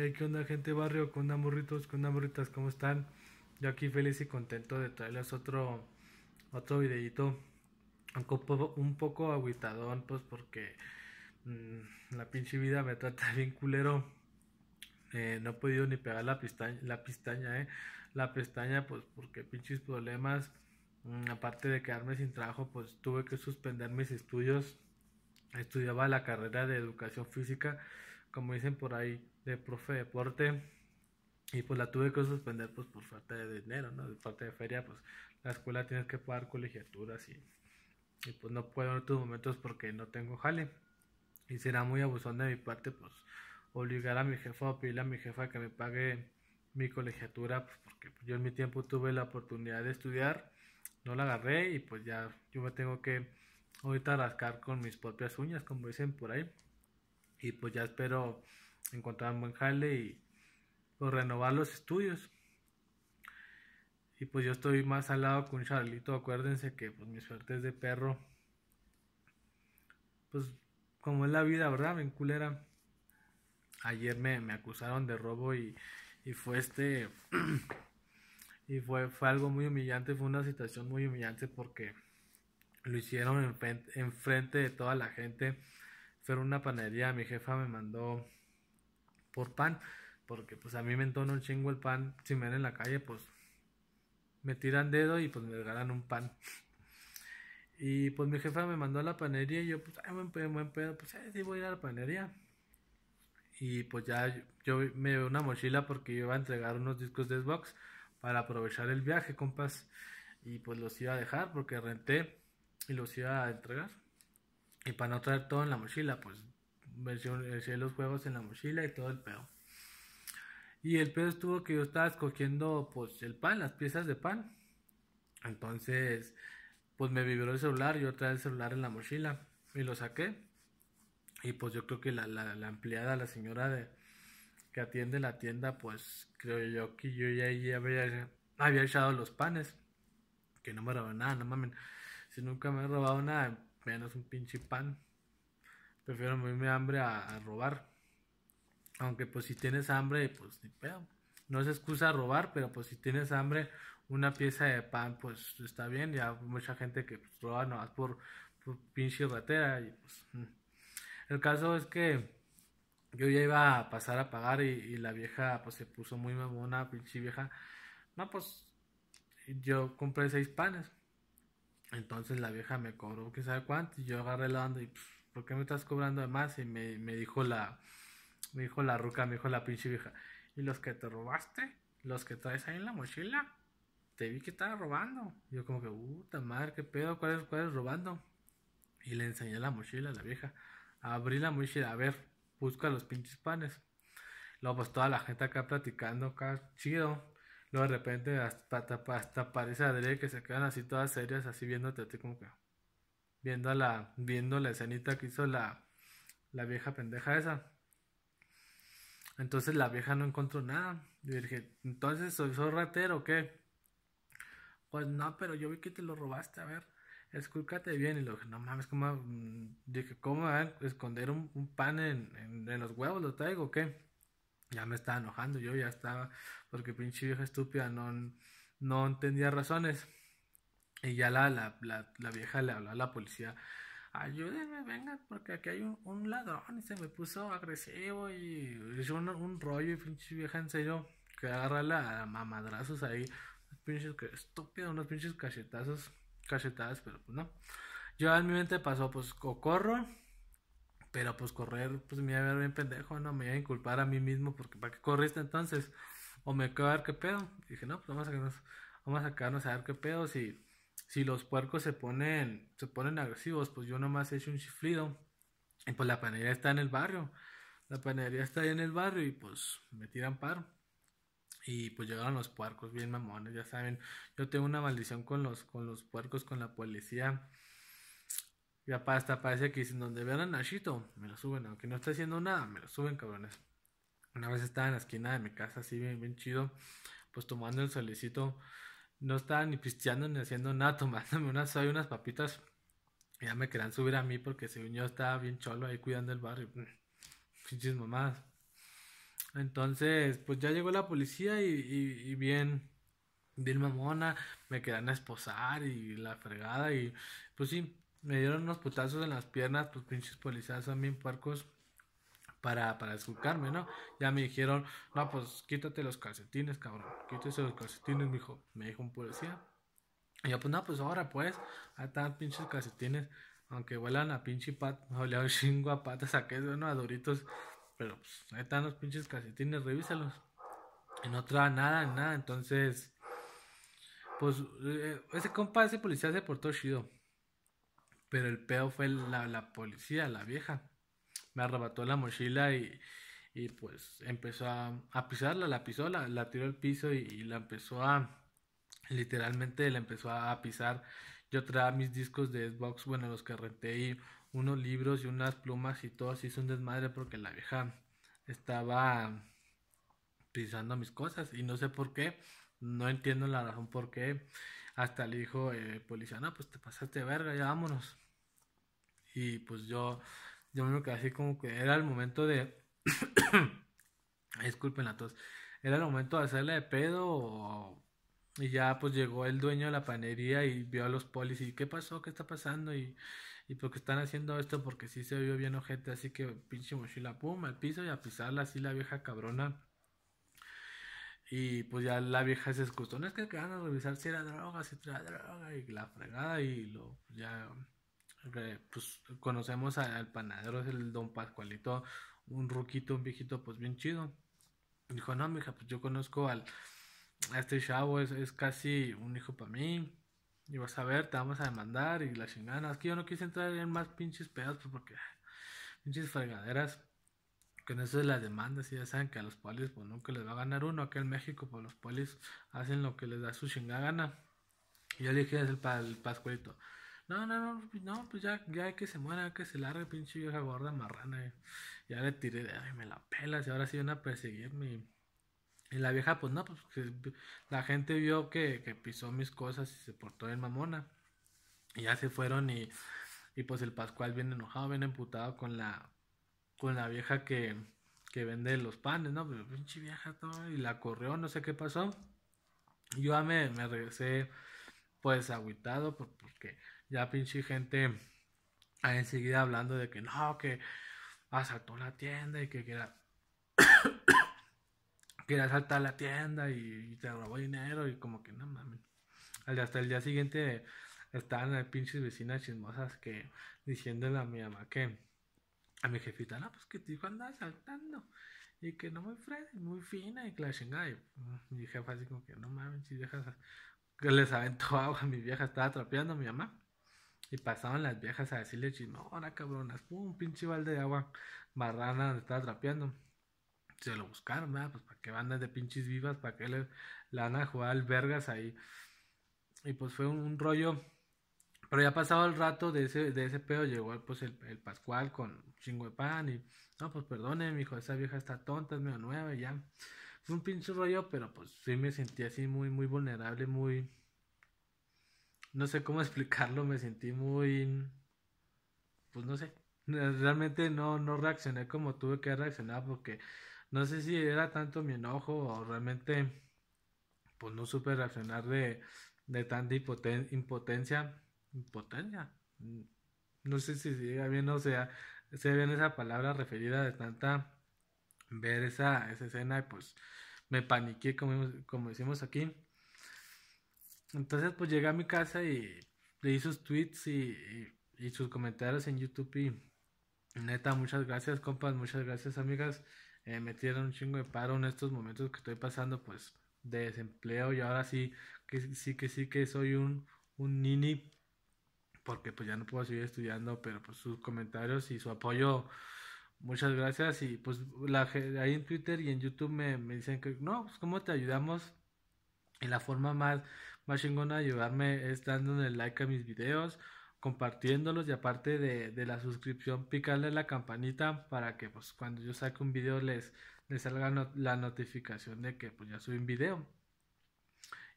Hey, eh, ¿Qué onda gente barrio? ¿Qué onda morritos? ¿Qué onda ¿Cómo están? Yo aquí feliz y contento de traerles otro, otro videito. Un poco aguitadón, pues porque mm, la pinche vida me trata bien culero. Eh, no he podido ni pegar la pestaña, la pestaña, eh. La pestaña, pues porque pinches problemas. Mm, aparte de quedarme sin trabajo, pues tuve que suspender mis estudios. Estudiaba la carrera de educación física como dicen por ahí, de profe de deporte. Y pues la tuve que suspender pues por falta de dinero, ¿no? De falta de feria, pues la escuela tienes que pagar colegiaturas y, pues no puedo en estos momentos porque no tengo jale. Y será muy abusón de mi parte pues obligar a mi jefa o pedirle a mi jefa que me pague mi colegiatura, pues porque yo en mi tiempo tuve la oportunidad de estudiar, no la agarré y pues ya yo me tengo que ahorita rascar con mis propias uñas, como dicen por ahí. Y pues ya espero encontrar un buen jale y pues, renovar los estudios. Y pues yo estoy más al lado con Charlito. Acuérdense que pues mi suerte es de perro. Pues como es la vida, ¿verdad? Me culera. Ayer me, me, acusaron de robo y, y fue este... y fue, fue algo muy humillante, fue una situación muy humillante porque lo hicieron en enfrente de toda la gente una panería, mi jefa me mandó por pan, porque pues a mí me entona un chingo el pan. Si me ven en la calle, pues me tiran dedo y pues me regalan un pan. Y pues mi jefa me mandó a la panería y yo, pues, ay, buen pedo, buen pedo, pues, eh, sí voy a ir a la panería. Y pues ya yo, me me una mochila porque iba a entregar unos discos de Xbox para aprovechar el viaje, compas. Y pues los iba a dejar porque renté y los iba a entregar. Y para no traer todo en la mochila, pues enseñé eh, los juegos en la mochila y todo el pedo. Y el pedo estuvo que yo estaba escogiendo pues el pan, las piezas de pan. Entonces, pues me vibró el celular, yo traía el celular en la mochila y lo saqué. Y pues yo creo que la, la, la empleada, la señora de, que atiende la tienda, pues creo yo que yo ya, había, había echado los panes. Que no me robaron nada, no mames. Si nunca me he robado nada, menos un pinche pan. Prefiero morirme hambre a, robar. Aunque pues si tienes hambre, pues ni No es excusa robar, pero pues si tienes hambre, una pieza de pan, pues está bien. Ya mucha gente que pues, roba nomás por, por pinche ratera. Y, pues, mm. el caso es que yo ya iba a pasar a pagar y, y la vieja pues se puso muy mamona, pinche vieja. No, pues yo compré seis panes. Entonces la vieja me cobró, que sabe cuánto, y yo agarré la onda y, ¿por qué me estás cobrando de más? Y me, dijo la, me dijo la ruca, me dijo la pinche vieja, ¿y los que te robaste? ¿Los que traes ahí en la mochila? Te vi que estabas robando. yo como que, puta madre, qué pedo, ¿cuál es, cuál es robando? Y le enseñé la mochila a la vieja. Abrí la mochila, a ver, busca los pinches panes. Luego pues toda la gente acá platicando, acá chido. Luego de repente hasta, hasta parece Adri que se quedan así todas serias, así viéndote a como que... Viendo la, viendo la escenita que hizo la, vieja pendeja esa. Entonces la vieja no encontró nada. Yo dije, entonces soy, ratero o qué? Pues no, pero yo vi que te lo robaste, a ver, escúlcate bien. Y lo dije, no mames, cómo mm, dije, ¿cómo a esconder un, pan en, en, los huevos? ¿Lo traigo o qué? ya me estaba enojando, yo ya estaba, porque pinche vieja estúpida no, no entendía razones. Y ya la, la, la, la vieja le habló a la policía, ayúdenme, vengan, porque aquí hay un, ladrón y se me puso agresivo y hizo un, rollo y pinche vieja en serio, que agarra la, mamadrazos ahí, pinches que estúpido, unos pinches cachetazos, cachetadas, pero pues no. Yo en mi mente pasó, pues cocorro pero pues correr, pues me iba a ver bien pendejo, no me iba a inculpar a mí mismo, porque ¿para qué corriste entonces? O me quedo a ver qué pedo. dije, no, pues vamos a quedarnos, vamos a quedarnos a ver qué pedo. Si, si los puercos se ponen, se ponen agresivos, pues yo nomás he hecho un chiflido. Y pues la panadería está en el barrio. La panadería está ahí en el barrio y pues me tiran paro. Y pues llegaron los puercos, bien mamones, ya saben. Yo tengo una maldición con los, con los puercos, con la policía. Y hasta parece que dicen, donde vean a Nachito, me lo suben, aunque no esté haciendo nada, me lo suben, cabrones. Una vez estaba en la esquina de mi casa, así bien, bien chido, pues tomando el solicito. no estaba ni pisteando ni haciendo nada, tomándome unas soy unas papitas. Ya me querían subir a mí porque se yo estaba bien cholo ahí cuidando el barrio. Pinches mamás. Entonces, pues ya llegó la policía y, bien, bien mamona, me querían esposar y la fregada y pues sí, me dieron unos putazos en las piernas, pues pinches policías son bien parcos para, para ¿no? Ya me dijeron, no, pues quítate los calcetines, cabrón, quítese los calcetines, mijo, me dijo un policía. Y yo, pues no, pues ahora pues, ahí están pinches calcetines, aunque vuelan a pinche pat, oleado chingo a patas a de ¿no? A doritos, pero pues ahí están los pinches calcetines, revísalos. Y no trae nada, nada, entonces, pues eh, ese compa, ese policía se portó chido pero el peo fue la, policía, la vieja. Me arrebató la mochila y, pues empezó a, pisarla, la pisó, la, tiró al piso y, la empezó a, literalmente la empezó a, pisar. Yo traía mis discos de Xbox, bueno, los que renté y unos libros y unas plumas y todo, así es un desmadre porque la vieja estaba pisando mis cosas y no sé por qué, no entiendo la razón por qué hasta le dijo eh, policía, no, pues te pasaste de verga, ya vámonos. Y pues yo, yo me quedé así como que era el momento de... Disculpen la tos. Era el momento de hacerle de pedo Y ya pues llegó el dueño de la panería y vio a los polis y qué pasó, qué está pasando y, y por están haciendo esto porque sí se vio bien ojete, así que pinche mochila, pum, al piso y a pisarla así la vieja cabrona y pues ya la vieja se escuchó, no es que van a revisar si era droga, si era droga y la fregada y lo ya pues conocemos al panadero, es el don Pascualito, un ruquito, un viejito pues bien chido. Dijo, no, mija, pues yo conozco al, a este chavo, es, casi un hijo para mí. Y vas a ver, te vamos a demandar y la chingada. Es que yo no quise entrar en más pinches pedazos pues, porque pinches fregaderas que en eso es la demanda, si ya saben que a los polis pues nunca les va a ganar uno, acá en México pues los polis hacen lo que les da su chingada gana. Y yo le dije al Pascualito, no, no, no, no, pues ya, ya que se muera, que se largue, pinche vieja gorda marrana. Ya le tiré, de, ay, me la pelas, y ahora sí van a perseguirme. Y, la vieja, pues no, pues la gente vio que, pisó mis cosas y se portó en mamona. Y ya se fueron y, y pues el Pascual viene enojado, bien emputado con la, con la vieja que, que vende los panes, ¿no? Pero pinche vieja, y la corrió, no sé qué pasó. Yo a me, me regresé, pues, agüitado, porque ya pinche gente enseguida hablando de que no, que asaltó la tienda y que, que era... asaltar la tienda y, y, te robó dinero y como que no mames. Hasta el día siguiente estaban las pinches vecinas chismosas que diciéndole a mi mamá que, a mi jefita, no, pues que tu anda saltando y que no muy fresco muy fina y que la chingada. Y mm, mi jefa así como que no mames, si viejas, que les aventó agua, mi vieja estaba trapeando a mi mamá. Y pasaban las viejas a decirle chismora, cabronas, pum, pinche balde de agua Barrana donde estaba trapeando. Se lo buscaron, ¿verdad? Pues para qué bandas de pinches vivas, para que le, la van a jugar al vergas ahí. Y pues fue un rollo pero ya pasado el rato de ese, de ese pedo, llegó pues el, Pascual con un chingo de pan y, no, pues perdone, mi hijo, esa vieja está tonta, es medio nueva y ya. Fue un pinche rollo, pero pues sí me sentí así muy, muy vulnerable, muy... No sé cómo explicarlo, me sentí muy... Pues no sé, realmente no, no reaccioné como tuve que reaccionar porque no sé si era tanto mi enojo o realmente pues no supe reaccionar de, de tanta impotencia potencia, No sé si se diga bien, o sea, se bien esa palabra referida de tanta ver esa, escena y pues me paniqué como, como decimos aquí. Entonces pues llegué a mi casa y leí sus tweets y, sus comentarios en YouTube y neta, muchas gracias compas, muchas gracias amigas. Eh, me dieron un chingo de paro en estos momentos que estoy pasando pues de desempleo y ahora sí que sí que sí que soy un, un nini porque pues ya no puedo seguir estudiando, pero pues sus comentarios y su apoyo, muchas gracias. Y pues ahí en Twitter y en YouTube me, dicen que, no, pues cómo te ayudamos. Y la forma más, más chingona de ayudarme es dándole like a mis videos, compartiéndolos y aparte de, la suscripción, picarle la campanita para que pues cuando yo saque un video les, les salga la notificación de que pues ya subí un video.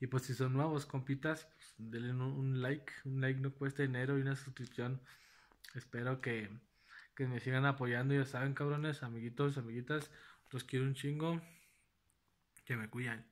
Y pues si son nuevos compitas, pues, denle un, like. Un like no cuesta dinero y una suscripción. Espero que, que me sigan apoyando. Ya saben, cabrones, amiguitos, amiguitas, los quiero un chingo. Que me cuidan.